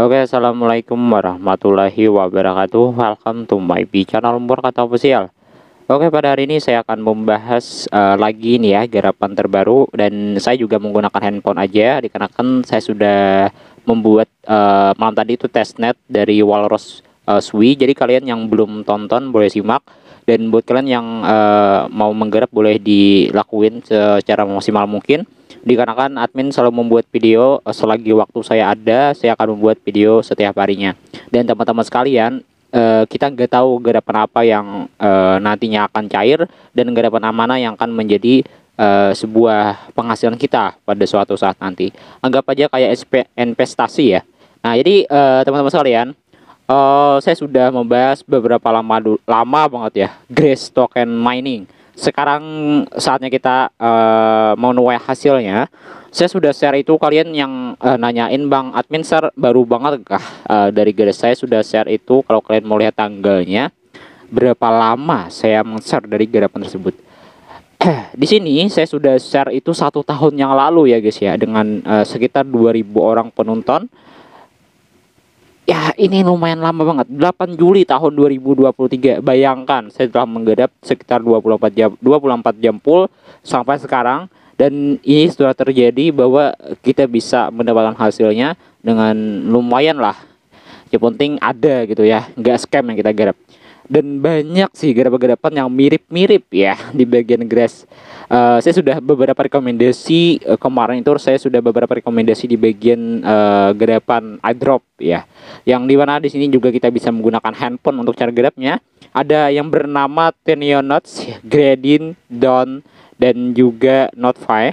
Oke okay, assalamualaikum warahmatullahi wabarakatuh Welcome to my B channel umur kata official Oke okay, pada hari ini saya akan membahas uh, lagi nih ya garapan terbaru Dan saya juga menggunakan handphone aja Dikarenakan saya sudah membuat uh, malam tadi itu testnet dari Walrus uh, eh, Sui Jadi kalian yang belum tonton boleh simak Dan buat kalian yang uh, mau menggarap boleh dilakuin secara maksimal mungkin Dikarenakan admin selalu membuat video eh, selagi waktu saya ada, saya akan membuat video setiap harinya. Dan teman-teman sekalian, uh, kita nggak tahu gerakan apa yang uh, nantinya akan cair dan gerakan mana yang akan menjadi uh, sebuah penghasilan kita pada suatu saat nanti. Anggap aja kayak SP, investasi ya. Nah, jadi teman-teman uh, sekalian, uh, saya sudah membahas beberapa lama lama banget ya, Grace Token Mining sekarang saatnya kita uh, eh, menuai hasilnya. Saya sudah share itu kalian yang uh, nanyain Bang admin share baru banget kah uh, dari garis saya sudah share itu kalau kalian mau lihat tanggalnya berapa lama saya share dari garapan tersebut. Di sini saya sudah share itu satu tahun yang lalu ya guys ya dengan uh, sekitar 2000 orang penonton ini lumayan lama banget 8 Juli tahun 2023 bayangkan saya telah menggedap sekitar 24 jam 24 jam full sampai sekarang dan ini sudah terjadi bahwa kita bisa mendapatkan hasilnya dengan lumayan lah yang penting ada gitu ya nggak scam yang kita garap dan banyak sih gerabah garapan yang mirip-mirip ya di bagian grass. Uh, saya sudah beberapa rekomendasi uh, kemarin itu saya sudah beberapa rekomendasi di bagian uh, eh, garapan eyedrop ya. Yang di mana di sini juga kita bisa menggunakan handphone untuk cara garapnya. Ada yang bernama Tenio Notes, Gradient, Dawn dan juga Notify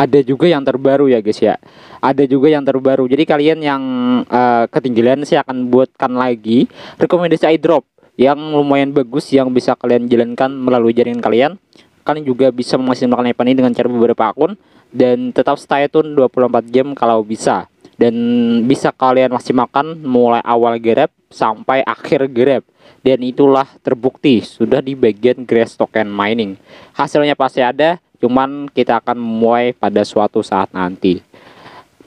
ada juga yang terbaru ya guys ya ada juga yang terbaru jadi kalian yang uh, ketinggalan sih akan buatkan lagi rekomendasi drop yang lumayan bagus yang bisa kalian jalankan melalui jaringan kalian kalian juga bisa memaksimalkan event ini dengan cara beberapa akun dan tetap stay tune 24 jam kalau bisa dan bisa kalian maksimalkan mulai awal grab sampai akhir grab dan itulah terbukti sudah di bagian grass token mining hasilnya pasti ada cuman kita akan memuai pada suatu saat nanti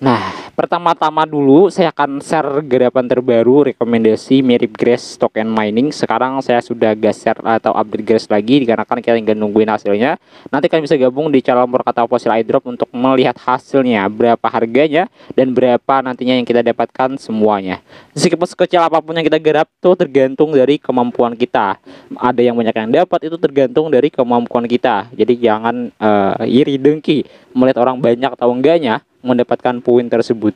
Nah, pertama-tama dulu saya akan share gerakan terbaru rekomendasi mirip Grace token mining. Sekarang saya sudah geser atau update Grace lagi dikarenakan kita tinggal nungguin hasilnya. Nanti kalian bisa gabung di channel Murkata Fossil Airdrop untuk melihat hasilnya, berapa harganya dan berapa nantinya yang kita dapatkan semuanya. Meskipun kecil apapun yang kita garap tuh tergantung dari kemampuan kita. Ada yang banyak yang dapat itu tergantung dari kemampuan kita. Jadi jangan uh, iri dengki melihat orang banyak atau enggaknya mendapatkan poin tersebut.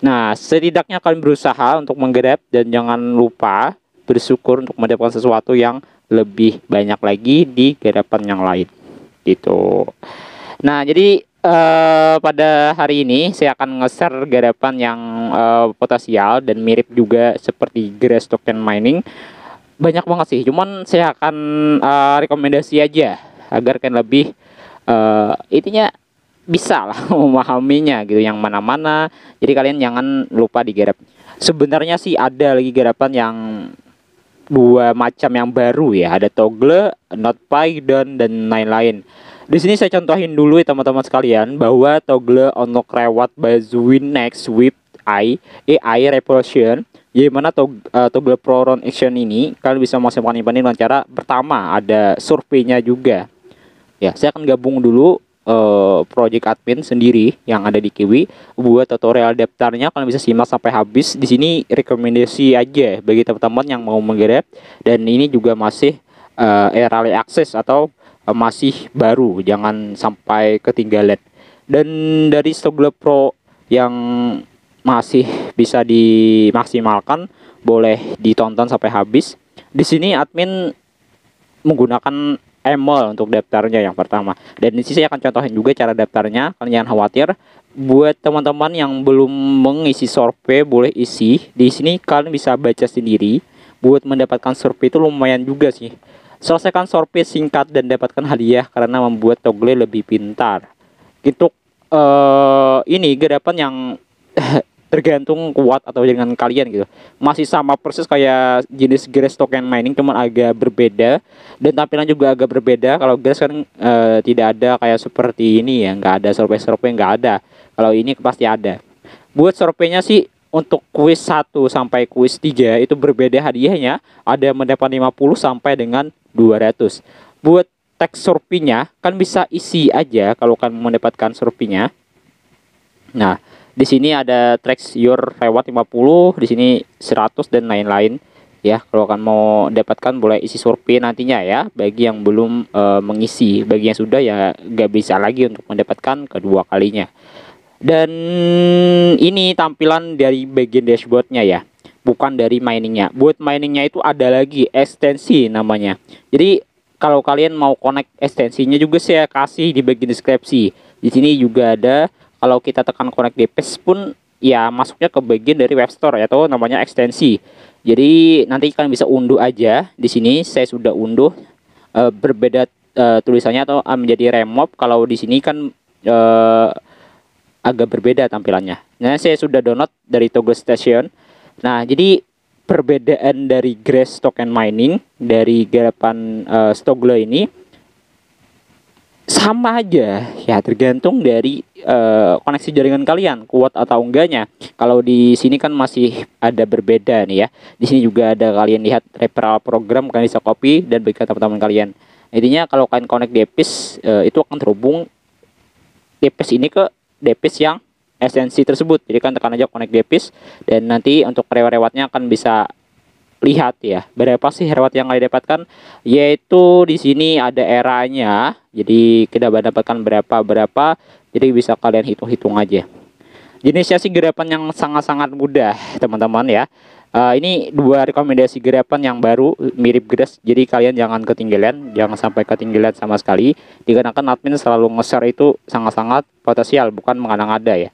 Nah, setidaknya kalian berusaha untuk menggrab dan jangan lupa bersyukur untuk mendapatkan sesuatu yang lebih banyak lagi di garapan yang lain. Gitu. Nah, jadi uh, pada hari ini saya akan nge-share garapan yang uh, potensial dan mirip juga seperti grass token mining. Banyak banget sih, cuman saya akan uh, rekomendasi aja agar kalian lebih uh, intinya bisa lah memahaminya gitu yang mana-mana jadi kalian jangan lupa digarap sebenarnya sih ada lagi garapan yang dua macam yang baru ya ada toggle not dan dan lain-lain di sini saya contohin dulu ya teman-teman sekalian bahwa toggle onok rewat bazuin next whip AI AI Revolution jadi mana tog, uh, toggle proron action ini kalian bisa maksimalkan ini dengan cara pertama ada surveinya juga ya saya akan gabung dulu Eh, project admin sendiri yang ada di Kiwi buat tutorial daftarnya kalian bisa simak sampai habis di sini rekomendasi aja bagi teman-teman yang mau menggrab dan ini juga masih uh, eh, early akses atau uh, masih baru jangan sampai ketinggalan dan dari Stogler Pro yang masih bisa dimaksimalkan boleh ditonton sampai habis di sini admin menggunakan Emol untuk daftarnya yang pertama. Dan di sini saya akan contohin juga cara daftarnya. Kalian jangan khawatir. Buat teman-teman yang belum mengisi survei boleh isi. Di sini kalian bisa baca sendiri. Buat mendapatkan survei itu lumayan juga sih. Selesaikan survei singkat dan dapatkan hadiah karena membuat toggle lebih pintar. Untuk uh, ini gerapan yang tergantung kuat atau dengan kalian gitu masih sama persis kayak jenis grass token mining cuman agak berbeda dan tampilan juga agak berbeda kalau grass kan e, tidak ada kayak seperti ini ya nggak ada survei survei nggak ada kalau ini pasti ada buat surveinya sih untuk kuis 1 sampai kuis 3 itu berbeda hadiahnya ada mendapat 50 sampai dengan 200 buat teks surveinya kan bisa isi aja kalau kan mendapatkan surveinya nah di sini ada Trax Your Reward 50, di sini 100 dan lain-lain ya. Kalau akan mau dapatkan boleh isi survei nantinya ya bagi yang belum e, mengisi, bagi yang sudah ya gak bisa lagi untuk mendapatkan kedua kalinya. Dan ini tampilan dari bagian dashboardnya ya bukan dari miningnya. Buat miningnya itu ada lagi ekstensi namanya. Jadi kalau kalian mau connect ekstensinya juga saya kasih di bagian deskripsi. Di sini juga ada kalau kita tekan connect GPS pun ya masuknya ke bagian dari web store atau namanya ekstensi. Jadi nanti kalian bisa unduh aja. Di sini saya sudah unduh e, berbeda e, tulisannya atau eh, menjadi remove kalau di sini kan e, agak berbeda tampilannya. Nah, saya sudah download dari Toggle Station. Nah, jadi perbedaan dari Grace Token Mining dari garapan e, Stogle ini sama aja ya tergantung dari uh, koneksi jaringan kalian kuat atau enggaknya kalau di sini kan masih ada berbeda nih ya di sini juga ada kalian lihat referral program kalian bisa copy dan berikan teman-teman kalian intinya kalau kalian connect depis uh, itu akan terhubung depis ini ke depis yang esensi tersebut jadi kan tekan aja connect depis dan nanti untuk rewat-rewatnya akan bisa lihat ya berapa sih reward yang kalian dapatkan yaitu di sini ada eranya jadi kita mendapatkan berapa berapa jadi bisa kalian hitung-hitung aja jenisnya sih gerapan yang sangat-sangat mudah teman-teman ya uh, ini dua rekomendasi gerapan yang baru mirip grass jadi kalian jangan ketinggalan jangan sampai ketinggalan sama sekali dikarenakan admin selalu nge-share itu sangat-sangat potensial bukan mengandang ada ya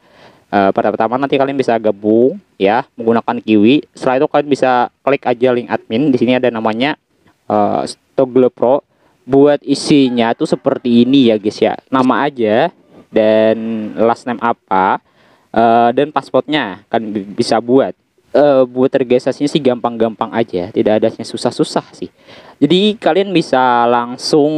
Eh, pada pertama nanti kalian bisa gabung ya menggunakan Kiwi. Setelah itu kalian bisa klik aja link admin. Di sini ada namanya uh, Toggle Pro. Buat isinya tuh seperti ini ya guys ya. Nama aja dan last name apa uh, dan pasportnya kan bisa buat. Uh, buat tergesasnya sih gampang-gampang aja, tidak ada yang susah-susah sih. Jadi kalian bisa langsung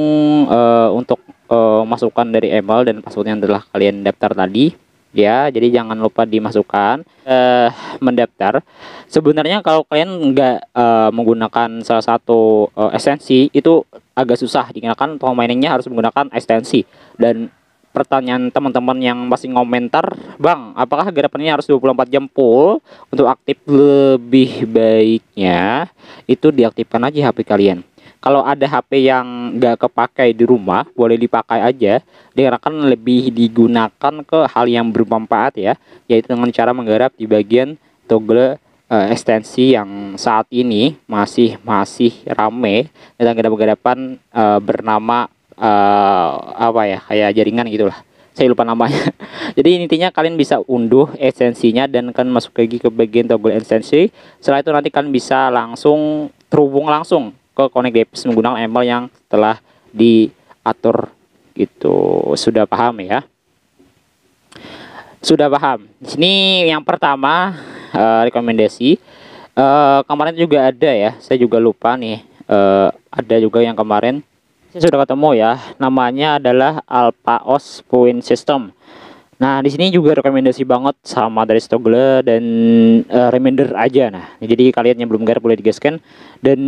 uh, untuk uh, masukkan dari email dan yang telah kalian daftar tadi ya jadi jangan lupa dimasukkan eh, mendaftar sebenarnya kalau kalian nggak eh, menggunakan salah satu eh, esensi itu agak susah dikenakan pemainnya harus menggunakan esensi dan pertanyaan teman-teman yang masih komentar Bang, apakah garapannya harus 24 jam full untuk aktif lebih baiknya itu diaktifkan aja HP kalian kalau ada HP yang nggak kepakai di rumah boleh dipakai aja Diharapkan lebih digunakan ke hal yang bermanfaat ya yaitu dengan cara menggarap di bagian toggle uh, ekstensi yang saat ini masih masih rame dan kita berhadapan uh, eh, bernama uh, apa ya kayak jaringan gitulah saya lupa namanya jadi intinya kalian bisa unduh esensinya dan kan masuk lagi ke bagian toggle esensi. setelah itu nanti kalian bisa langsung terhubung langsung ke connect database menggunakan ML yang telah diatur gitu. Sudah paham ya? Sudah paham. Di sini yang pertama uh, rekomendasi uh, kemarin juga ada ya. Saya juga lupa nih. Uh, ada juga yang kemarin saya sudah ketemu ya. Namanya adalah Alpaos Point System Nah, di sini juga rekomendasi banget sama dari Stogle dan uh, reminder aja nah. Jadi kalian yang belum garap boleh digaskan. Dan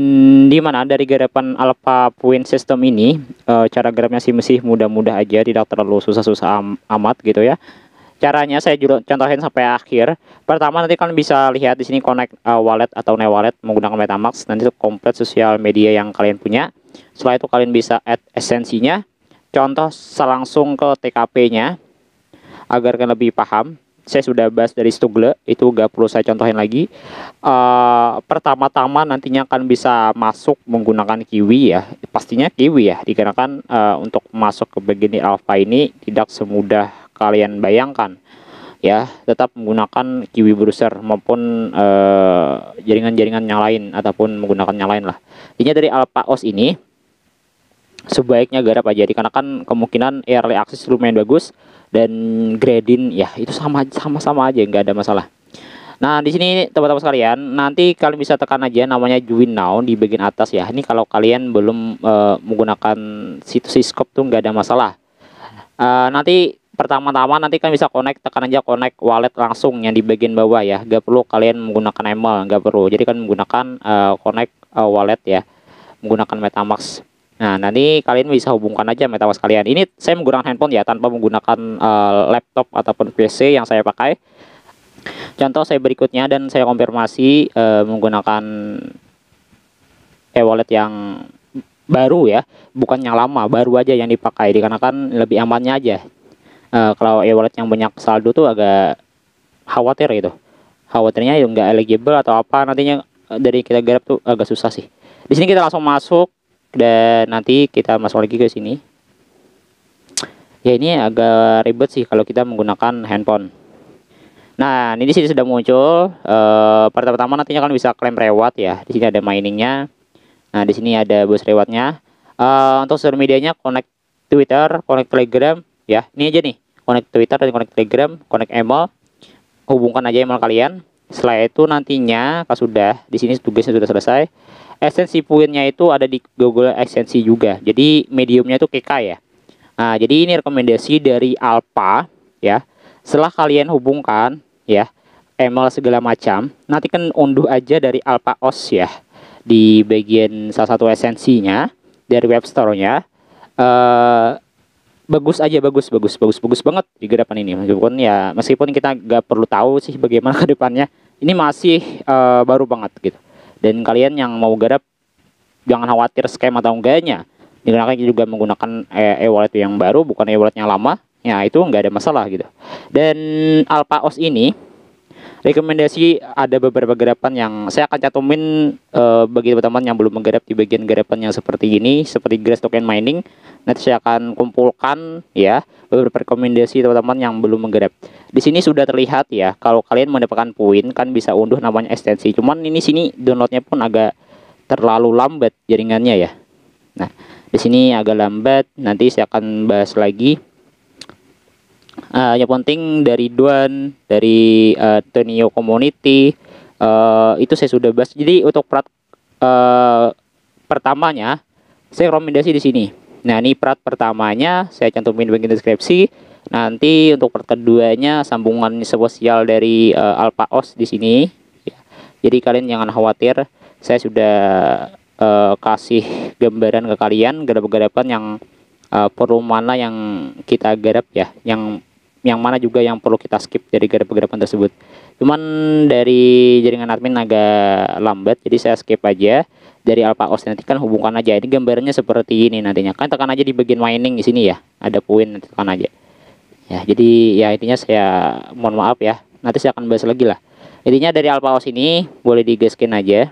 di mana dari garapan Alpha Point System ini uh, cara garapnya sih masih mudah-mudah aja, tidak terlalu susah-susah am amat gitu ya. Caranya saya juga contohin sampai akhir. Pertama nanti kalian bisa lihat di sini connect uh, wallet atau new wallet menggunakan MetaMask. Nanti itu komplit sosial media yang kalian punya. Setelah itu kalian bisa add esensinya. Contoh langsung ke TKP-nya agar kalian lebih paham saya sudah bahas dari Stugle itu gak perlu saya contohin lagi uh, pertama-tama nantinya akan bisa masuk menggunakan kiwi ya pastinya kiwi ya dikarenakan uh, untuk masuk ke begini alpha ini tidak semudah kalian bayangkan ya tetap menggunakan kiwi browser maupun eh, jaringan-jaringan uh, yang lain ataupun menggunakan yang lain lah intinya dari alpha os ini sebaiknya garap aja dikarenakan kemungkinan early access lumayan bagus dan gradin ya itu sama sama sama aja nggak ada masalah Nah, di sini teman-teman sekalian, nanti kalian bisa tekan aja namanya join now di bagian atas ya. Ini kalau kalian belum uh, menggunakan situs Scope tuh nggak ada masalah. uh, nanti pertama-tama nanti kalian bisa connect, tekan aja connect wallet langsung yang di bagian bawah ya. Nggak perlu kalian menggunakan email, nggak perlu. Jadi kan menggunakan uh, connect uh, wallet ya, menggunakan MetaMask. Nah, nanti kalian bisa hubungkan aja metawas kalian. Ini saya menggunakan handphone ya, tanpa menggunakan uh, laptop ataupun PC yang saya pakai. Contoh saya berikutnya dan saya konfirmasi uh, menggunakan e-wallet yang baru ya, bukan yang lama, baru aja yang dipakai dikarenakan lebih amannya aja. Uh, kalau e-wallet yang banyak saldo tuh agak khawatir gitu. Khawatirnya itu ya nggak eligible atau apa nantinya dari kita grab tuh agak susah sih. Di sini kita langsung masuk dan nanti kita masuk lagi ke sini ya ini agak ribet sih kalau kita menggunakan handphone nah ini sih sudah muncul e, pertama-tama nantinya kan bisa klaim rewat ya di sini ada miningnya nah di sini ada bus rewatnya. e, eh, untuk social medianya connect Twitter connect Telegram ya ini aja nih connect Twitter dan connect Telegram connect email hubungkan aja email kalian setelah itu nantinya kalau sudah di sini tugasnya sudah selesai esensi poinnya itu ada di Google Esensi juga. Jadi mediumnya itu KK ya. Nah, jadi ini rekomendasi dari Alpha ya. Setelah kalian hubungkan ya ML segala macam, nanti kan unduh aja dari Alpha OS ya di bagian salah satu esensinya dari web store-nya. Uh, bagus aja bagus bagus bagus bagus banget di depan ini meskipun ya meskipun kita nggak perlu tahu sih bagaimana kedepannya ini masih uh, baru banget gitu dan kalian yang mau garap jangan khawatir scam atau enggaknya. Digunakan juga menggunakan e-, e-wallet yang baru bukan e-wallet yang lama. Ya itu enggak ada masalah gitu. Dan Alpaos ini rekomendasi ada beberapa garapan yang saya akan catumin uh, bagi teman-teman yang belum menggarap di bagian garapan yang seperti ini seperti grass token mining nanti saya akan kumpulkan ya beberapa rekomendasi teman-teman yang belum menggarap di sini sudah terlihat ya kalau kalian mendapatkan poin kan bisa unduh namanya ekstensi cuman ini sini downloadnya pun agak terlalu lambat jaringannya ya nah di sini agak lambat nanti saya akan bahas lagi uh, yang penting dari Duan dari uh, eh, Tonyo Community uh, itu saya sudah bahas jadi untuk prat uh, pertamanya saya rekomendasi di sini nah ini prat pertamanya saya cantumin bagian deskripsi nanti untuk prat keduanya sambungan sosial dari uh, Os di sini ya. jadi kalian jangan khawatir saya sudah uh, kasih gambaran ke kalian garap-garapan yang uh, perlu mana yang kita garap ya yang yang mana juga yang perlu kita skip dari garapan gerakan tersebut. Cuman dari jaringan admin agak lambat, jadi saya skip aja. Dari Alpha OS nanti kan hubungkan aja. Ini gambarnya seperti ini nantinya. Kan tekan aja di bagian mining di sini ya. Ada poin nanti tekan aja. Ya, jadi ya intinya saya mohon maaf ya. Nanti saya akan bahas lagi lah. Intinya dari Alpha OS ini boleh digeskin aja.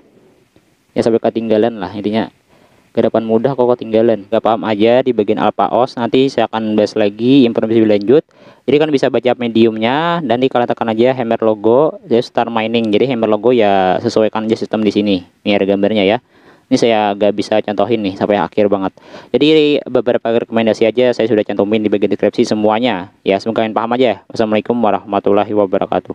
Ya sampai ketinggalan lah intinya Garapan mudah kok ketinggalan. Gak paham aja di bagian Alpha OS Nanti saya akan bahas lagi informasi lebih lanjut. Jadi kan bisa baca mediumnya dan di kalian tekan aja hammer logo jadi ya, start mining. Jadi hammer logo ya sesuaikan aja sistem di sini. Ini ada gambarnya ya. Ini saya agak bisa contohin nih sampai akhir banget. Jadi beberapa rekomendasi aja saya sudah cantumin di bagian deskripsi semuanya. Ya semoga kalian paham aja. Wassalamualaikum warahmatullahi wabarakatuh.